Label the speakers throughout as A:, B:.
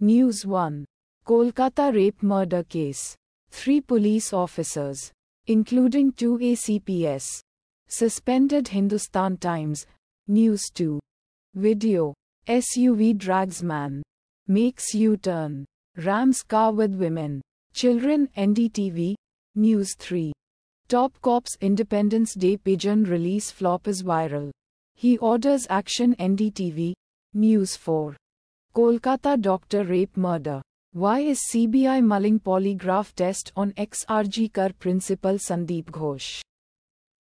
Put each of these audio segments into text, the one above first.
A: News 1. Kolkata rape murder case. Three police officers, including two ACPS, suspended Hindustan Times. News 2. Video. SUV drags man. Makes U turn. Rams car with women. Children NDTV. News 3. Top Cops Independence Day pigeon release flop is viral. He orders action NDTV. News 4. Kolkata doctor rape murder. Why is CBI mulling polygraph test on XRG Kar principal Sandeep Ghosh?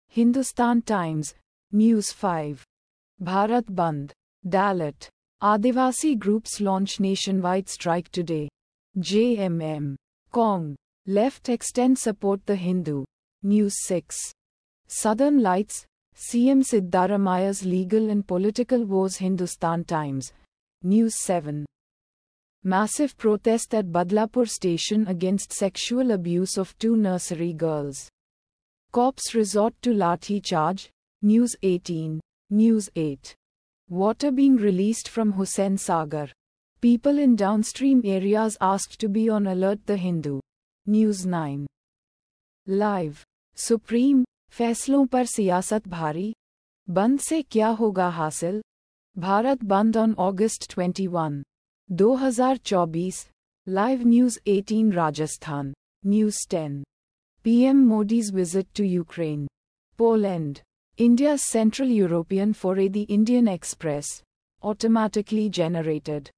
A: Hindustan Times, News 5. Bharat Bandh, Dalit. Adivasi groups launch nationwide strike today. JMM. Kong. Left extend support the Hindu. News 6. Southern Lights, CM Siddharamaya's legal and political woes Hindustan Times. News 7 Massive protest at Badlapur station against sexual abuse of two nursery girls. Cops resort to lathi charge. News 18. News 8. Water being released from Hussain Sagar. People in downstream areas asked to be on alert The Hindu. News 9. Live. Supreme, फैसलों par siyasat bhari. Band se kya hoga hasil? Bharat Band on August 21, 2024. Live News 18 Rajasthan. News 10. PM Modi's visit to Ukraine. Poland. India's Central European Foray The Indian Express. Automatically generated.